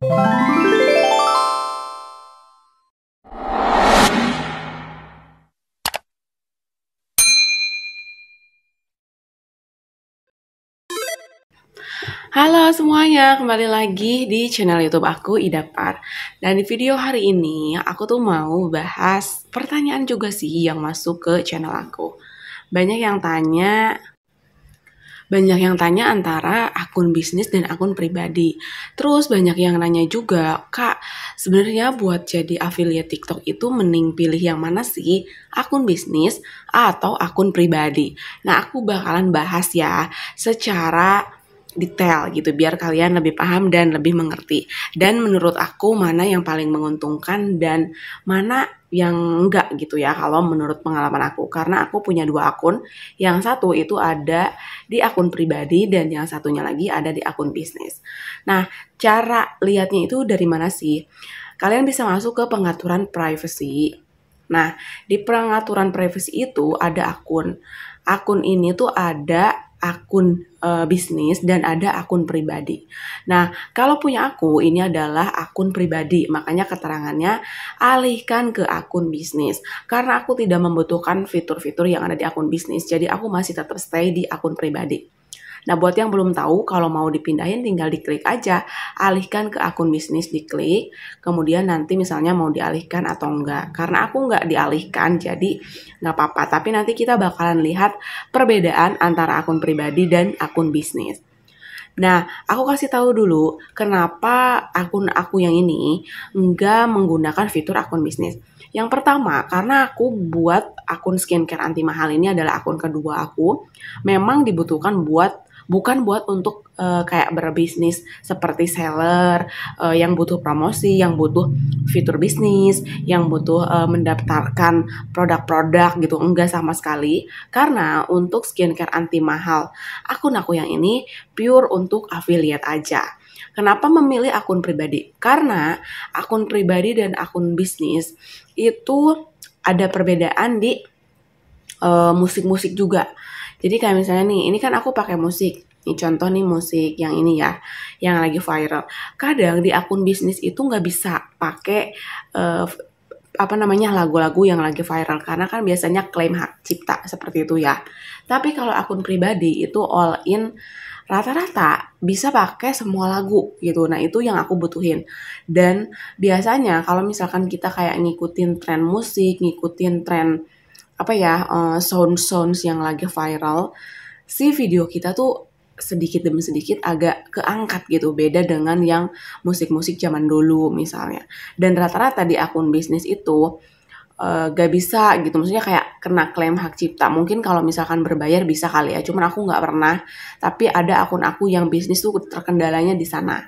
Halo semuanya, kembali lagi di channel YouTube aku Idapar. Dan di video hari ini aku tuh mau bahas pertanyaan juga sih yang masuk ke channel aku. Banyak yang tanya banyak yang tanya antara akun bisnis dan akun pribadi. Terus banyak yang nanya juga, Kak, sebenarnya buat jadi affiliate TikTok itu mending pilih yang mana sih? Akun bisnis atau akun pribadi? Nah, aku bakalan bahas ya secara detail gitu biar kalian lebih paham dan lebih mengerti. Dan menurut aku mana yang paling menguntungkan dan mana yang enggak gitu ya kalau menurut pengalaman aku karena aku punya dua akun. Yang satu itu ada di akun pribadi dan yang satunya lagi ada di akun bisnis. Nah, cara lihatnya itu dari mana sih? Kalian bisa masuk ke pengaturan privacy. Nah, di pengaturan privacy itu ada akun. Akun ini tuh ada akun uh, bisnis dan ada akun pribadi. Nah, kalau punya aku ini adalah akun pribadi, makanya keterangannya alihkan ke akun bisnis karena aku tidak membutuhkan fitur-fitur yang ada di akun bisnis. Jadi aku masih tetap stay di akun pribadi. Nah, buat yang belum tahu, kalau mau dipindahin tinggal diklik aja. Alihkan ke akun bisnis diklik, kemudian nanti misalnya mau dialihkan atau enggak. Karena aku enggak dialihkan, jadi enggak apa-apa. Tapi nanti kita bakalan lihat perbedaan antara akun pribadi dan akun bisnis. Nah, aku kasih tahu dulu kenapa akun aku yang ini enggak menggunakan fitur akun bisnis. Yang pertama, karena aku buat akun skincare anti mahal ini adalah akun kedua aku, memang dibutuhkan buat bukan buat untuk uh, kayak berbisnis seperti seller uh, yang butuh promosi, yang butuh fitur bisnis, yang butuh uh, mendaftarkan produk-produk gitu, enggak sama sekali. Karena untuk skincare anti mahal, akun aku yang ini pure untuk affiliate aja. Kenapa memilih akun pribadi? Karena akun pribadi dan akun bisnis itu ada perbedaan di musik-musik uh, musik -musik juga. Jadi kayak misalnya nih, ini kan aku pakai musik. Ini contoh nih musik yang ini ya, yang lagi viral. Kadang di akun bisnis itu nggak bisa pakai uh, apa namanya lagu-lagu yang lagi viral karena kan biasanya klaim hak cipta seperti itu ya. Tapi kalau akun pribadi itu all in rata-rata bisa pakai semua lagu gitu. Nah, itu yang aku butuhin. Dan biasanya kalau misalkan kita kayak ngikutin tren musik, ngikutin tren apa ya uh, eh, sound sounds yang lagi viral si video kita tuh sedikit demi sedikit agak keangkat gitu beda dengan yang musik-musik zaman dulu misalnya dan rata-rata di akun bisnis itu uh, gak bisa gitu maksudnya kayak kena klaim hak cipta mungkin kalau misalkan berbayar bisa kali ya cuman aku nggak pernah tapi ada akun aku yang bisnis tuh terkendalanya di sana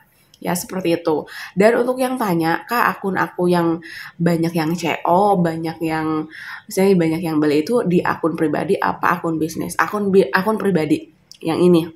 ya seperti itu dan untuk yang tanya kak akun aku yang banyak yang CO banyak yang misalnya banyak yang beli itu di akun pribadi apa akun bisnis akun akun pribadi yang ini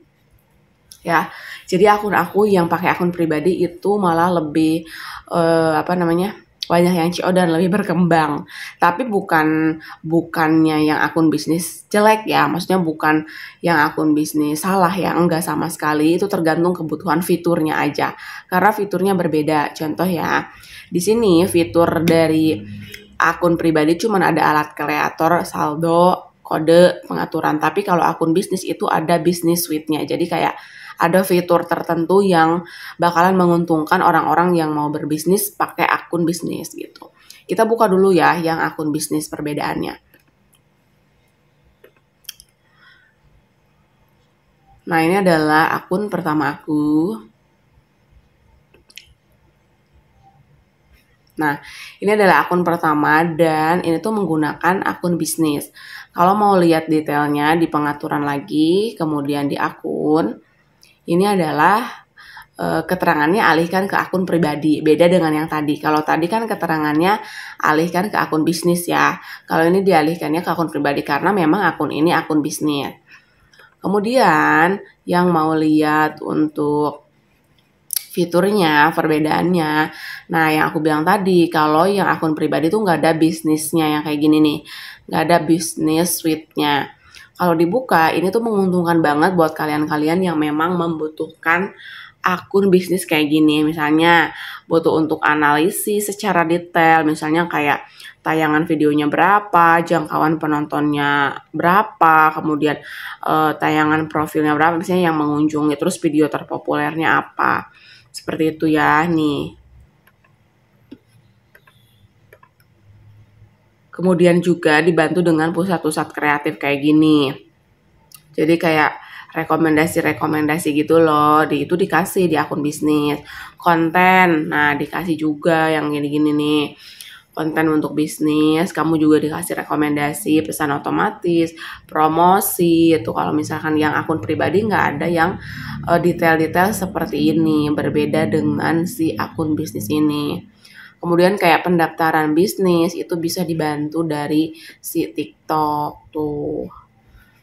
ya jadi akun aku yang pakai akun pribadi itu malah lebih uh, apa namanya banyak yang CEO dan lebih berkembang. Tapi bukan bukannya yang akun bisnis jelek ya, maksudnya bukan yang akun bisnis salah ya, enggak sama sekali. Itu tergantung kebutuhan fiturnya aja. Karena fiturnya berbeda. Contoh ya, di sini fitur dari akun pribadi cuman ada alat kreator, saldo, kode, pengaturan. Tapi kalau akun bisnis itu ada bisnis suite-nya. Jadi kayak ada fitur tertentu yang bakalan menguntungkan orang-orang yang mau berbisnis pakai akun bisnis gitu. Kita buka dulu ya yang akun bisnis perbedaannya. Nah, ini adalah akun pertama aku. Nah, ini adalah akun pertama dan ini tuh menggunakan akun bisnis. Kalau mau lihat detailnya di pengaturan lagi, kemudian di akun, ini adalah uh, keterangannya alihkan ke akun pribadi beda dengan yang tadi kalau tadi kan keterangannya alihkan ke akun bisnis ya kalau ini dialihkannya ke akun pribadi karena memang akun ini akun bisnis kemudian yang mau lihat untuk fiturnya, perbedaannya. Nah, yang aku bilang tadi, kalau yang akun pribadi tuh nggak ada bisnisnya yang kayak gini nih. Nggak ada bisnis suite-nya. Kalau dibuka, ini tuh menguntungkan banget buat kalian-kalian yang memang membutuhkan akun bisnis kayak gini. Misalnya butuh untuk analisis secara detail, misalnya kayak tayangan videonya berapa, jangkauan penontonnya berapa, kemudian uh, tayangan profilnya berapa, misalnya yang mengunjungi, terus video terpopulernya apa. Seperti itu ya, nih. Kemudian juga dibantu dengan pusat-pusat kreatif kayak gini. Jadi kayak rekomendasi-rekomendasi gitu loh, di, itu dikasih di akun bisnis. Konten, nah dikasih juga yang gini-gini nih konten untuk bisnis, kamu juga dikasih rekomendasi pesan otomatis, promosi itu kalau misalkan yang akun pribadi nggak ada yang eh, detail-detail uh, detail -detail seperti ini berbeda dengan si akun bisnis ini. Kemudian kayak pendaftaran bisnis itu bisa dibantu dari si TikTok tuh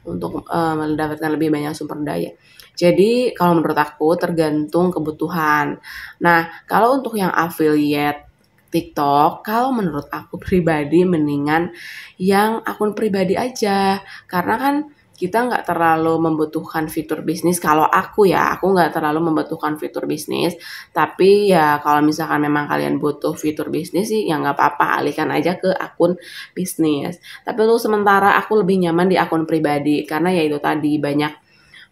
untuk uh, mendapatkan lebih banyak sumber daya. Jadi kalau menurut aku tergantung kebutuhan. Nah, kalau untuk yang affiliate TikTok, kalau menurut aku pribadi mendingan yang akun pribadi aja. Karena kan kita nggak terlalu membutuhkan fitur bisnis. Kalau aku ya, aku nggak terlalu membutuhkan fitur bisnis. Tapi ya kalau misalkan memang kalian butuh fitur bisnis sih, ya nggak apa-apa, alihkan aja ke akun bisnis. Tapi untuk sementara aku lebih nyaman di akun pribadi karena ya itu tadi banyak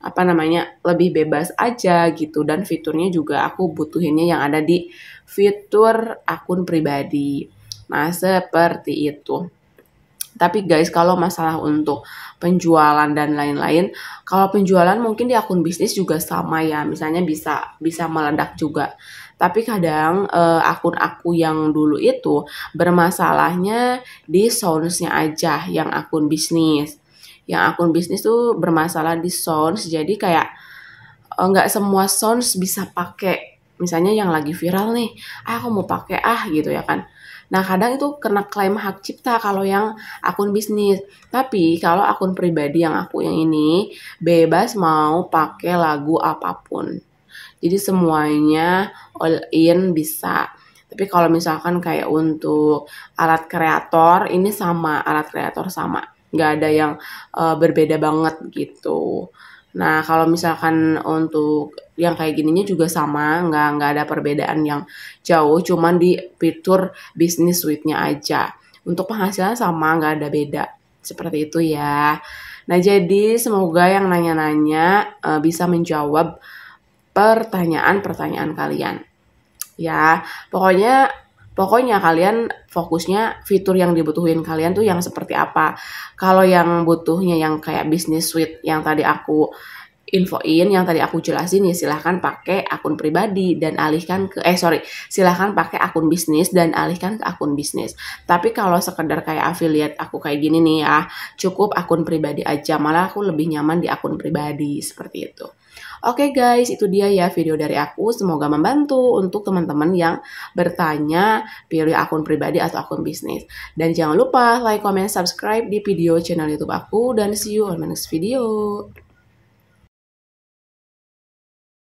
apa namanya lebih bebas aja gitu dan fiturnya juga aku butuhinnya yang ada di fitur akun pribadi. Nah seperti itu. Tapi guys, kalau masalah untuk penjualan dan lain-lain, kalau penjualan mungkin di akun bisnis juga sama ya. Misalnya bisa bisa meledak juga. Tapi kadang eh, akun aku yang dulu itu bermasalahnya di soundsnya aja yang akun bisnis. Yang akun bisnis tuh bermasalah di sounds. Jadi kayak eh, nggak eh, semua sounds bisa pakai misalnya yang lagi viral nih, ah aku mau pakai ah gitu ya kan. Nah, kadang itu kena klaim hak cipta kalau yang akun bisnis. Tapi kalau akun pribadi yang aku yang ini bebas mau pakai lagu apapun. Jadi semuanya all in bisa. Tapi kalau misalkan kayak untuk alat kreator ini sama, alat kreator sama. Nggak ada yang uh, berbeda banget gitu. Nah, kalau misalkan untuk yang kayak gininya juga sama, nggak nggak ada perbedaan yang jauh, cuman di fitur bisnis suite-nya aja. Untuk penghasilan sama, nggak ada beda. Seperti itu ya. Nah, jadi semoga yang nanya-nanya uh, bisa menjawab pertanyaan-pertanyaan kalian. Ya, pokoknya Pokoknya kalian fokusnya fitur yang dibutuhin kalian tuh yang seperti apa. Kalau yang butuhnya yang kayak bisnis suite yang tadi aku infoin yang tadi aku jelasin ya silahkan pakai akun pribadi dan alihkan ke eh sorry silahkan pakai akun bisnis dan alihkan ke akun bisnis tapi kalau sekedar kayak affiliate aku kayak gini nih ya cukup akun pribadi aja malah aku lebih nyaman di akun pribadi seperti itu Oke okay guys, itu dia ya video dari aku. Semoga membantu untuk teman-teman yang bertanya pilih akun pribadi atau akun bisnis. Dan jangan lupa like, comment, subscribe di video channel YouTube aku dan see you on my next video.